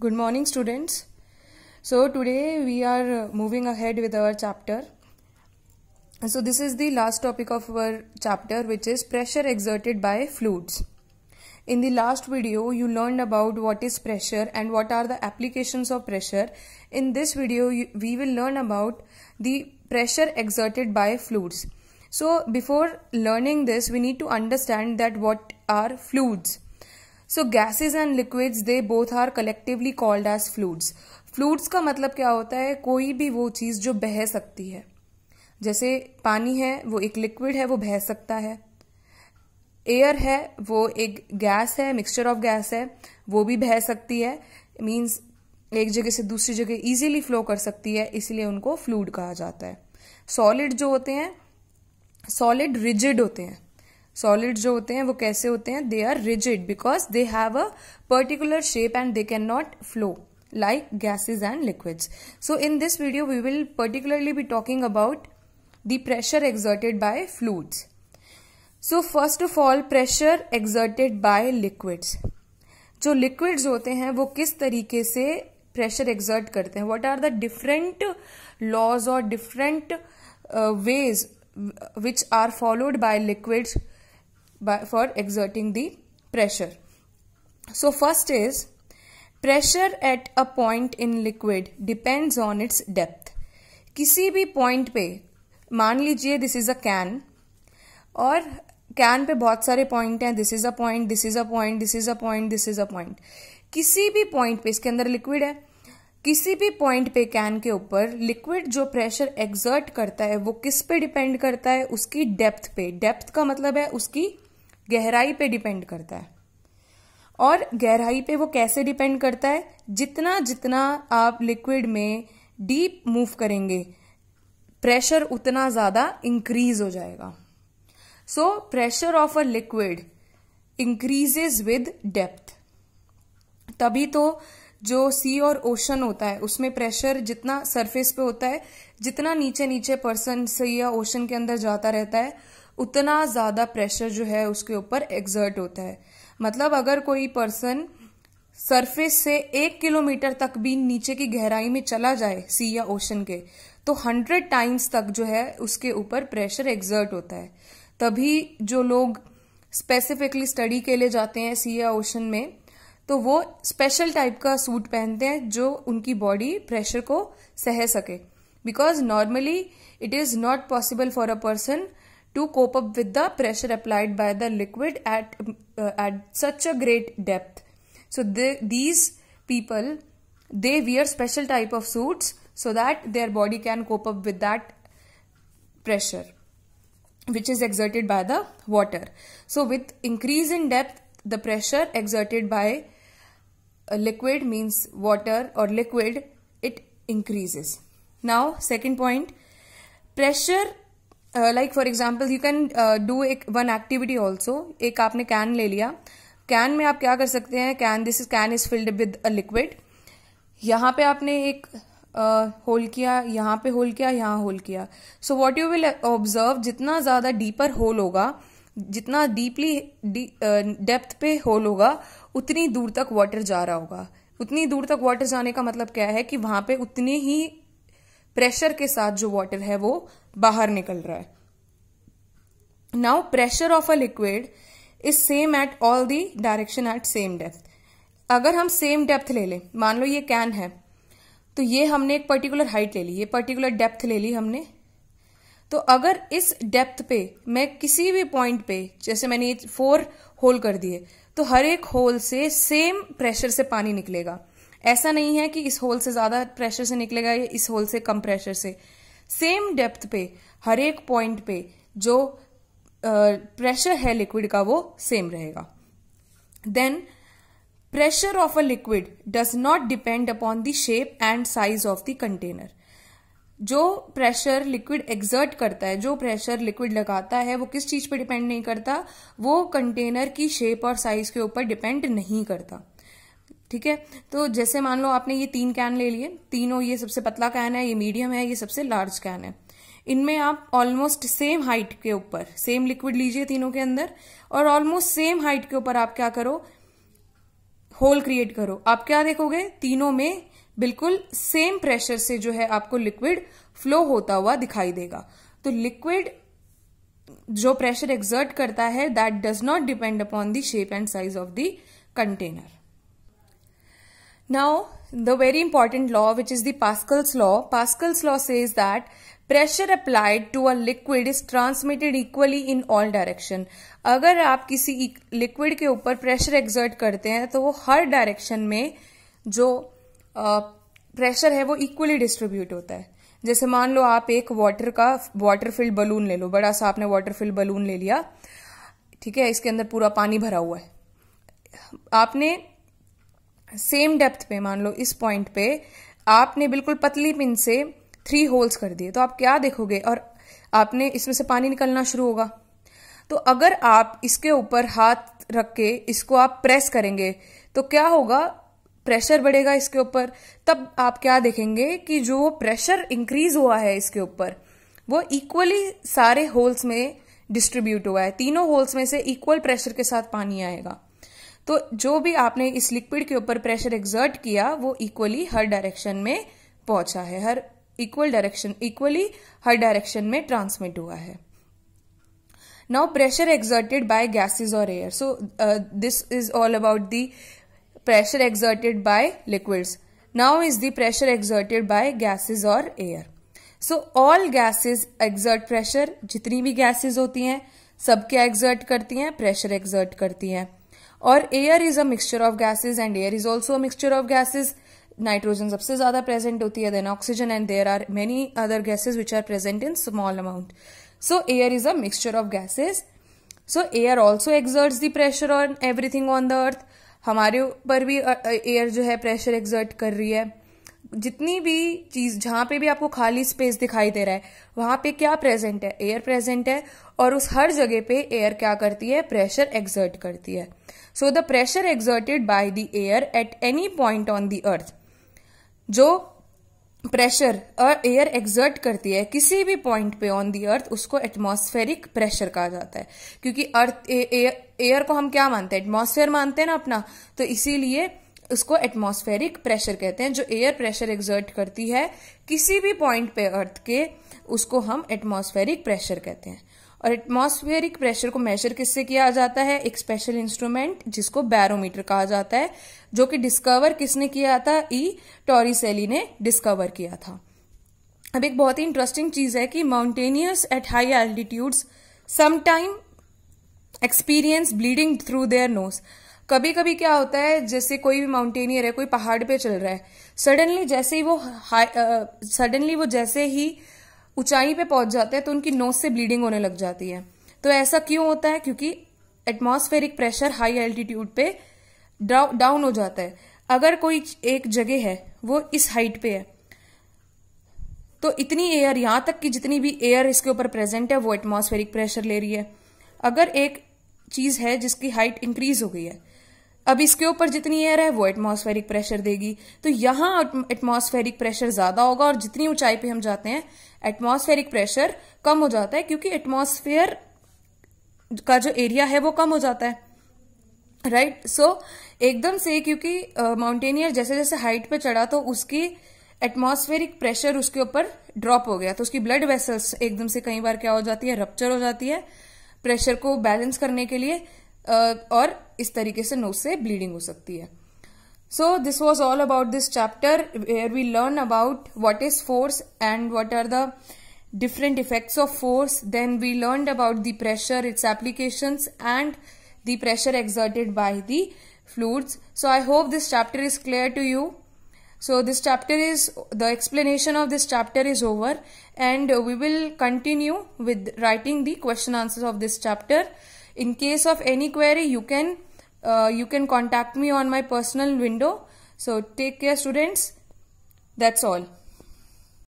Good morning, students. So, today we are moving ahead with our chapter. So, this is the last topic of our chapter, which is pressure exerted by fluids. In the last video, you learned about what is pressure and what are the applications of pressure. In this video, we will learn about the pressure exerted by fluids. So, before learning this, we need to understand that what are fluids so gases and liquids they both are collectively called as fluids fluids का मतलब क्या होता है कोई भी वो चीज़ जो बह सकती है जैसे पानी है वो एक लिक्विड है वो बह सकता है एयर है वो एक गैस है मिक्सचर ऑफ गैस है वो भी बह सकती है मीन्स एक जगह से दूसरी जगह इजीली फ्लो कर सकती है इसलिए उनको फ्लूड कहा जाता है सॉलिड जो होते हैं सॉलिड रिजिड होते हैं सॉलिड जो होते हैं वो कैसे होते हैं they are rigid because they have a particular shape and they can not flow like gases and liquids so in this video we will particularly be talking about the pressure exerted by fluid so first of all pressure exerted by liquids जो liquids होते हैं वो किस तरीके से pressure exert करते हैं what are the different laws और different ways which are followed by liquids by, for exerting the pressure. So first is pressure at a point in liquid depends on its depth. किसी भी point पे मान लीजिए this is a can और can पे बहुत सारे point हैं this is a point this is a point this is a point this is a point किसी भी पॉइंट पे इसके अंदर लिक्विड है किसी भी पॉइंट पे कैन के ऊपर लिक्विड जो प्रेशर एग्जर्ट करता है वो किस पे डिपेंड करता है उसकी डेप्थ पे डेप्थ का मतलब है उसकी गहराई पे डिपेंड करता है और गहराई पे वो कैसे डिपेंड करता है जितना जितना आप लिक्विड में डीप मूव करेंगे प्रेशर उतना ज़्यादा इंक्रीज हो जाएगा so pressure of a liquid increases with depth तभी तो जो सी और ओशन होता है उसमें प्रेशर जितना सरफेस पे होता है जितना नीचे नीचे पर्सन से या ओशन के अंदर जाता रहता है उतना ज़्यादा प्रेशर जो है उसके ऊपर एग्जर्ट होता है मतलब अगर कोई पर्सन सरफेस से एक किलोमीटर तक भी नीचे की गहराई में चला जाए सी या ओशन के तो हंड्रेड टाइम्स तक जो है उसके ऊपर प्रेशर एग्जर्ट होता है तभी जो लोग स्पेसिफिकली स्टडी के लिए जाते हैं सी या ओशन में तो वो स्पेशल टाइप का सूट पहनते हैं जो उनकी बॉडी प्रेशर को सह सके because normally it is not possible for a person to cope up with the pressure applied by the liquid at, uh, at such a great depth. So the, these people, they wear special type of suits so that their body can cope up with that pressure which is exerted by the water. So with increase in depth, the pressure exerted by a liquid means water or liquid, it increases. Now second point, pressure like for example you can do एक one activity also एक आपने can ले लिया can में आप क्या कर सकते हैं can this is can is filled with a liquid यहाँ पे आपने एक होल uh, किया यहाँ पे होल किया यहाँ होल किया so what you will observe जितना ज़्यादा डीपर होल होगा जितना डीपली डेप्थ uh, पे होल होगा उतनी दूर तक वाटर जा रहा होगा उतनी दूर तक वाटर जाने का मतलब क्या है कि वहां पे उतने ही प्रेशर के साथ जो वाटर है वो बाहर निकल रहा है now pressure of a liquid is same at all the direction at same depth अगर हम सेम डेप्थ ले लें मान लो ये कैन है तो ये हमने एक पर्टिकुलर हाइट ले ली ये पर्टिकुलर डेप्थ ले ली हमने तो अगर इस डेप्थ पे मैं किसी भी पॉइंट पे जैसे मैंने ये फोर होल कर दिए तो हर एक होल से सेम प्रेशर से पानी निकलेगा ऐसा नहीं है कि इस होल से ज्यादा प्रेशर से निकलेगा या इस होल से कम प्रेशर से सेम डेप्थ पे हर एक पॉइंट पे जो प्रेशर है लिक्विड का वो सेम रहेगा then pressure of a liquid does not depend upon the shape and size of the container जो प्रेशर लिक्विड एग्जर्ट करता है जो प्रेशर लिक्विड लगाता है वो किस चीज पे डिपेंड नहीं करता वो कंटेनर की शेप और साइज के ऊपर डिपेंड नहीं करता ठीक है तो जैसे मान लो आपने ये तीन कैन ले लिए तीनों ये सबसे पतला कैन है ये मीडियम है ये सबसे लार्ज कैन है इनमें आप ऑलमोस्ट सेम हाइट के ऊपर सेम लिक्विड लीजिए तीनों के अंदर और ऑलमोस्ट सेम हाइट के ऊपर आप क्या करो होल क्रिएट करो आप क्या देखोगे तीनों में बिल्कुल सेम प्रेशर से जो है आपको लिक्विड फ्लो होता हुआ दिखाई देगा तो लिक्विड जो प्रेशर एग्जर्ट करता है that does not depend upon the shape and size of the container Now, the very important law, which is the Pascal's law. Pascal's law says that pressure applied to a liquid is transmitted equally in all direction अगर आप किसी liquid e- के ऊपर pressure exert करते हैं तो वो हर direction में जो प्रेशर है वो इक्वली डिस्ट्रीब्यूट होता है जैसे मान लो आप एक वाटर का वाटर फिल्ड बलून ले लो बड़ा सा आपने वाटर फिल्ड बलून ले लिया ठीक है इसके अंदर पूरा पानी भरा हुआ है आपने सेम डेप्थ पे मान लो इस पॉइंट पे आपने बिल्कुल पतली पिन से थ्री होल्स कर दिए तो आप क्या देखोगे और आपने इसमें से पानी निकलना शुरू होगा तो अगर आप इसके ऊपर हाथ रख के इसको आप प्रेस करेंगे तो क्या होगा प्रेशर बढ़ेगा इसके ऊपर तब आप क्या देखेंगे कि जो प्रेशर इंक्रीज हुआ है इसके ऊपर वो इक्वली सारे होल्स में डिस्ट्रीब्यूट हुआ है तीनों होल्स में से इक्वल प्रेशर के साथ पानी आएगा तो जो भी आपने इस लिक्विड के ऊपर प्रेशर एग्जर्ट किया वो इक्वली हर डायरेक्शन में पहुंचा है हर इक्वल डायरेक्शन इक्वली हर डायरेक्शन में ट्रांसमिट हुआ है now pressure exerted by gases और air so this is all about the pressure exerted by liquids now is the pressure exerted by gases और air so all gases exert pressure जितनी भी gases होती हैं सब क्या एग्जर्ट करती हैं प्रेशर एग्जर्ट करती हैं और air is a mixture of gases and air is also a mixture of gases nitrogen सबसे ज्यादा प्रेजेंट होती है then oxygen and there are many other gases which are present in small amount so air is a mixture of gases so air also exert the pressure on everything on the earth हमारे ऊपर भी air जो है pressure exert कर रही है जितनी भी चीज जहां पे भी आपको खाली स्पेस दिखाई दे रहा है वहां पे क्या प्रेजेंट है एयर प्रेजेंट है और उस हर जगह पे एयर क्या करती है प्रेशर एक्सर्ट करती है so the pressure exerted by the air at any point on the earth जो प्रेशर एयर एक्सर्ट करती है किसी भी पॉइंट पे ऑन दी अर्थ उसको एटमोस्फेरिक प्रेशर कहा जाता है क्योंकि अर्थ एयर को हम क्या मानते हैं एटमोस्फेयर मानते हैं ना अपना तो इसीलिए उसको एटमोस्फेरिक प्रेशर कहते हैं जो एयर प्रेशर एग्जर्ट करती है किसी भी पॉइंट पे अर्थ के उसको हम एटमोस्फेरिक प्रेशर कहते हैं और एटमोस्फेरिक प्रेशर को मेजर किससे किया जाता है एक स्पेशल इंस्ट्रूमेंट जिसको बैरोमीटर कहा जाता है जो कि डिस्कवर किसने किया था ई e. टॉरिसेली ने डिस्कवर किया था अब एक बहुत ही इंटरेस्टिंग चीज है कि mountaineers at high altitudes sometime experience bleeding through their nose कभी कभी क्या होता है जैसे कोई भी माउंटेनियर है कोई पहाड़ पे चल रहा है सडनली जैसे ही वो सडनली वो जैसे ही ऊंचाई पे पहुंच जाते हैं तो उनकी नोज से ब्लीडिंग होने लग जाती है तो ऐसा क्यों होता है क्योंकि एटमोस्फेरिक प्रेशर हाई एल्टीट्यूड पे डाउन हो जाता है अगर कोई एक जगह है वो इस हाइट पे है तो इतनी एयर यहां तक कि जितनी भी एयर इसके ऊपर प्रेजेंट है वो एटमोस्फेरिक प्रेशर ले रही है अगर एक चीज है जिसकी हाइट इंक्रीज हो गई है अब इसके ऊपर जितनी एयर है वो एटमॉस्फेरिक प्रेशर देगी तो यहां एटमॉस्फेरिक प्रेशर ज्यादा होगा और जितनी ऊंचाई पे हम जाते हैं एटमॉस्फेरिक प्रेशर कम हो जाता है क्योंकि एटमॉस्फेयर का जो एरिया है वो कम हो जाता है राइट right? सो so, एकदम से क्योंकि माउंटेनियर uh, जैसे जैसे हाइट पे चढ़ा तो उसकी एटमॉस्फेरिक प्रेशर उसके ऊपर ड्रॉप हो गया तो उसकी ब्लड वेसल्स एकदम से कई बार क्या हो जाती है रप्चर हो जाती है प्रेशर को बैलेंस करने के लिए uh, और इस तरीके से नोज से ब्लीडिंग हो सकती है so this was all about this chapter where we learn about what is force and what are different effects of force then we learned about the pressure its applications and the pressure exerted by the fluids so i hope this chapter is clear to you so this chapter is the explanation of this chapter is over and we will continue with writing the question answers of this chapter in case of any query you can uh, you can contact me on my personal window. So take care students. That's all.